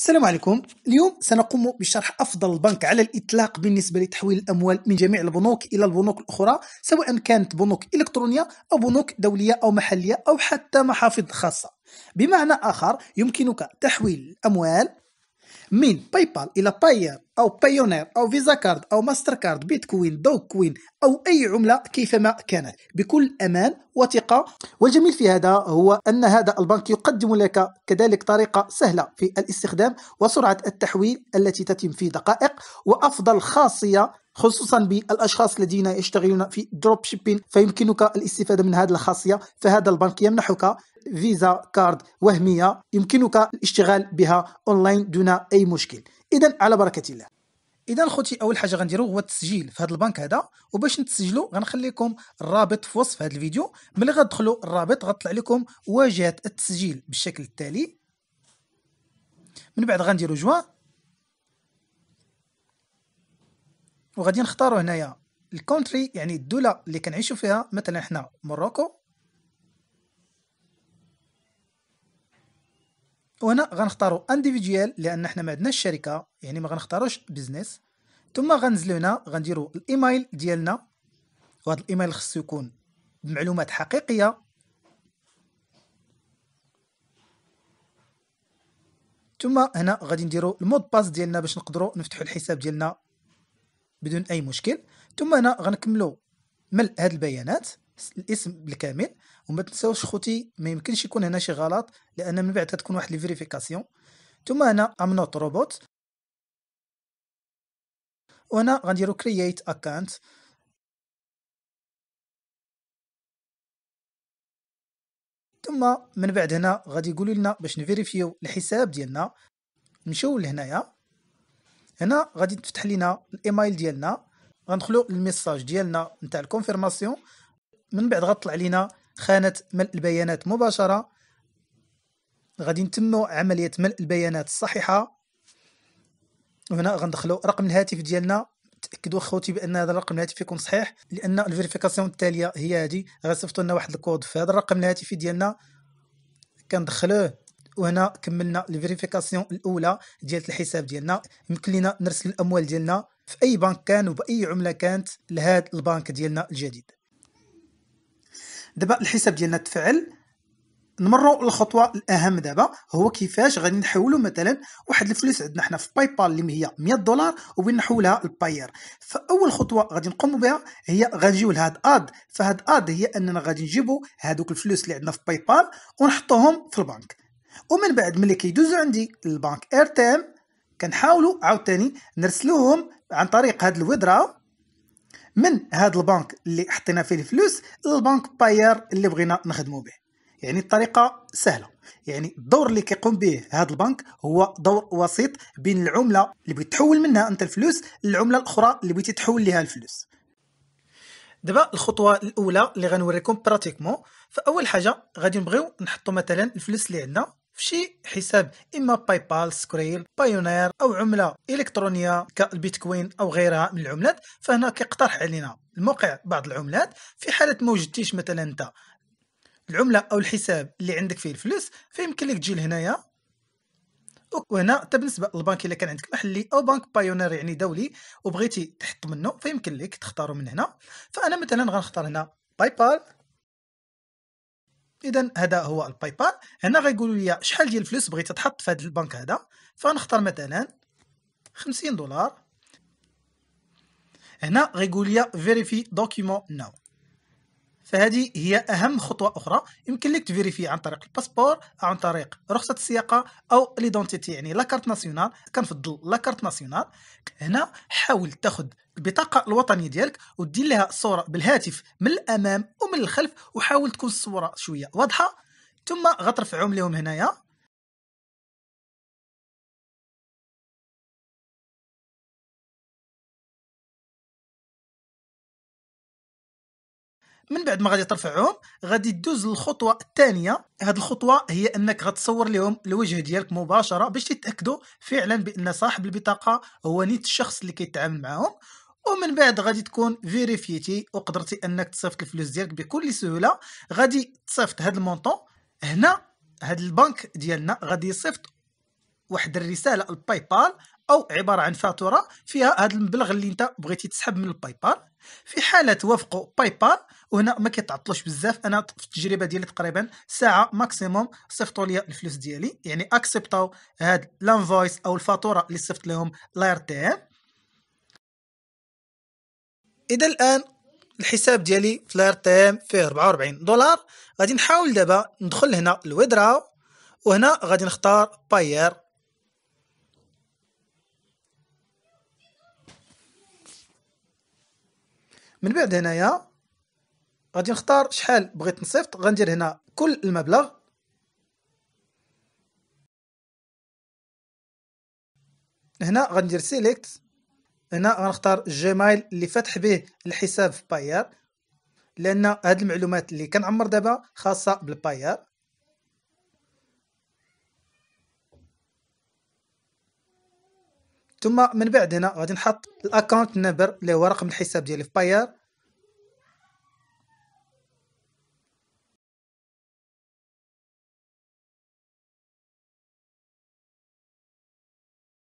السلام عليكم اليوم سنقوم بشرح أفضل بنك على الإطلاق بالنسبة لتحويل الأموال من جميع البنوك إلى البنوك الأخرى سواء كانت بنوك إلكترونية أو بنوك دولية أو محلية أو حتى محافظ خاصة بمعنى آخر يمكنك تحويل الأموال من باي بال الى باير او بايونير او فيزا كارد او ماستر كارد بيتكوين دوك كوين او اي عمله كيفما كانت بكل امان وثقه والجميل في هذا هو ان هذا البنك يقدم لك كذلك طريقه سهله في الاستخدام وسرعه التحويل التي تتم في دقائق وافضل خاصيه خصوصا بالاشخاص الذين يشتغلون في دروب شيبين فيمكنك الاستفاده من هذه الخاصيه فهذا البنك يمنحك فيزا كارد وهميه يمكنك الاشتغال بها اونلاين دون اي مشكل اذا على بركه الله اذا خوتي اول حاجه غنديرو هو التسجيل في هذا البنك هذا وباش نتسجلوا غنخليكم الرابط في وصف هذا الفيديو ملي غتدخلوا الرابط غطلع لكم واجهه التسجيل بالشكل التالي من بعد غنديرو جوان وغادي نختاروا هنايا الكونتري يعني الدوله اللي كنعيشوا فيها مثلا حنا موروكو وهنا غنختاروا انديفيديوال لان حنا ما عندناش شركه يعني ما غنختاروش بزنس ثم غنزلو هنا غنديروا الايميل ديالنا وهذا الايميل خصو يكون بمعلومات حقيقيه ثم هنا غادي نديروا المود باس ديالنا باش نقدروا نفتحوا الحساب ديالنا بدون اي مشكل ثم هنا غنكملوا ملء هذه البيانات الاسم بالكامل وما تنساوش خوتي ما يمكنش يكون هنا شي غلط لان من بعد تكون واحد الفيريفيكاسيون ثم هنا امنوت روبوت وهنا غنديرو كرييت اكونت ثم من بعد هنا غادي يقولوا لنا باش نفيريفيو الحساب ديالنا نمشيو لهنايا هنا غادي تفتح لينا الايميل ديالنا غندخلو الميساج ديالنا نتاع الكونفيرماسيون من بعد غطلع لينا خانه ملء البيانات مباشره غادي نتمو عمليه ملء البيانات الصحيحه وهنا غندخلو رقم الهاتف ديالنا تاكدوا خوتي بان هذا الرقم الهاتفي يكون صحيح لان الفيريفيكاسيون التاليه هي هذه غيصيفطوا لنا واحد الكود في هذا الرقم الهاتفي ديالنا كندخلوه وهنا كملنا الفيريفيكاسيون الاولى ديال الحساب ديالنا يمكن لنا نرسل الاموال ديالنا في اي بنك كان وباي عمله كانت لهذا البنك ديالنا الجديد دابا الحساب ديالنا تفعل نمروا للخطوه الاهم دابا هو كيفاش غادي نحولوا مثلا واحد الفلوس عندنا حنا في باي بال اللي هي 100 دولار وبغينا نحولها لباير فاول خطوه غادي نقوموا بها هي غنجيو لهاد اد فهاد اد هي اننا غادي نجيبوا هادوك الفلوس اللي عندنا في باي بال ونحطوهم في البنك ومن بعد ملي كيدوزو عندي البنك تيم كنحاولوا عاوتاني نرسلوهم عن طريق هاد الويدراو من هاد البنك اللي حطينا فيه الفلوس للبنك باير اللي بغينا نخدمو به يعني الطريقه سهله يعني الدور اللي كيقوم به هذا البنك هو دور وسيط بين العمله اللي بغيت تحول منها انت الفلوس للعمله الاخرى اللي بغيتي تحول ليها الفلوس دابا الخطوه الاولى اللي غنوريكم براتيكمون فاول حاجه غادي نبغيو نحطو مثلا الفلوس اللي عندنا فشي حساب إما باي بال سكريل بايونير أو عملة إلكترونية كالبيتكوين أو غيرها من العملات فهنا كيقترح علينا الموقع بعض العملات في حالة ما وجدتيش مثلا أنت العملة أو الحساب اللي عندك فيه الفلوس فيمكن لك تجي لهنايا وهنا حتى بالنسبه للبنك الا كان عندك محلي او بنك بايونير يعني دولي وبغيتي تحط منه فيمكن لك تختاره من هنا فانا مثلا غنختار هنا باي بال اذا هذا هو الباي بال هنا غيقولوا لي شحال ديال الفلوس بغيت تحط في هذا البنك هذا فنختار مثلا 50 دولار هنا غيقول لي فيريفي دوكيمون ناو فهذه هي اهم خطوه اخرى يمكن لك تفيريفي عن طريق الباسبور او عن طريق رخصه السياقه او ليدونتيتي يعني لاكارت ناسيونال كنفضل لاكارت ناسيونال هنا حاول تاخذ البطاقه الوطنيه ديالك ودير لها صوره بالهاتف من الامام ومن الخلف وحاول تكون الصوره شويه واضحه ثم غترفعهم لهم هنايا من بعد ما غادي ترفعهم غادي دوز للخطوه الثانيه هذه الخطوه هي انك غتصور لهم الوجه ديالك مباشره باش تتاكدوا فعلا بان صاحب البطاقه هو نيت الشخص اللي كيتعامل معاهم ومن بعد غادي تكون فيريفيتي وقدرتي انك تصيفط الفلوس ديالك بكل سهوله غادي تصيفط هذا المونطون هنا هذا البنك ديالنا غادي يصيفط واحد الرساله الباي بال او عباره عن فاتوره فيها هذا المبلغ اللي انت بغيتي تسحب من الباي بال في حاله وافقوا باي بال وهنا ما كيتعطلوش بزاف انا في التجربه ديالي تقريبا ساعه ماكسيموم صيفطوا لي الفلوس ديالي يعني اكسبتاو هاد لانفويس او الفاتوره اللي صيفط لهم لاير تي ام اذا الان الحساب ديالي في لاير تي ام فيه 44 دولار غادي نحاول دابا ندخل هنا الويدراو وهنا غادي نختار باير من بعد هنايا غادي نختار شحال بغيت نصيفط غندير هنا كل المبلغ هنا غندير سيليكت هنا غنختار جيميل اللي فاتح به الحساب في باير لان هاد المعلومات اللي كنعمر دابا خاصه بالباير ثم من بعد هنا غادي نحط الاكونت نمبر اللي هو رقم الحساب ديالي في باير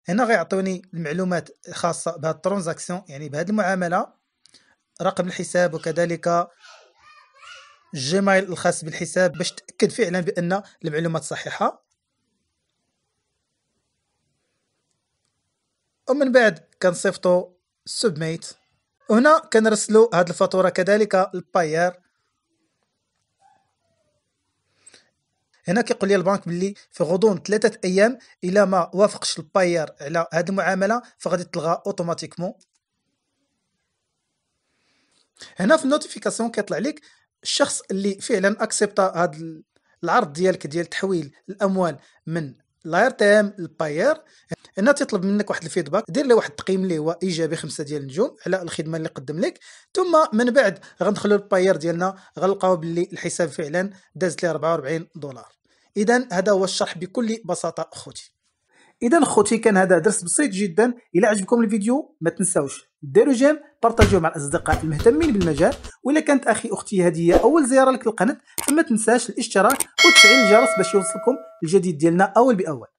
هنا غيعطوني المعلومات الخاصه بهاد الترانزاكسيون يعني بهاد المعامله رقم الحساب وكذلك الجيميل الخاص بالحساب باش تاكد فعلا بان المعلومات صحيحه ومن بعد كنصيفطو سبميت وهنا كنرسلو هاد الفاتوره كذلك للباير هنا كيقول لي البنك باللي في غضون ثلاثه ايام الى ما وافقش الباير على هذه المعامله فغادي تلغى اوتوماتيكمون هنا في النوتيفيكاسيون كيطلع لك الشخص اللي فعلا اكسبتا هذا العرض ديالك ديال تحويل الاموال من لاير تي ام للباير انها تطلب منك واحد الفيدباك دير له واحد التقييم اللي هو ايجابي خمسه ديال النجوم على الخدمه اللي قدم لك ثم من بعد غندخلوا للباير ديالنا غنلقاو باللي الحساب فعلا دازت ليه 44 دولار اذا هذا هو الشرح بكل بساطه اخوتي اذا خوتي كان هذا درس بسيط جدا الى عجبكم الفيديو ما تنساوش ديروا جيم بارطاجيوه مع الاصدقاء المهتمين بالمجال واذا كانت اخي اختي هذه هي اول زياره لك للقناه فما تنساش الاشتراك وتفعيل الجرس باش يوصلكم الجديد ديالنا اول باول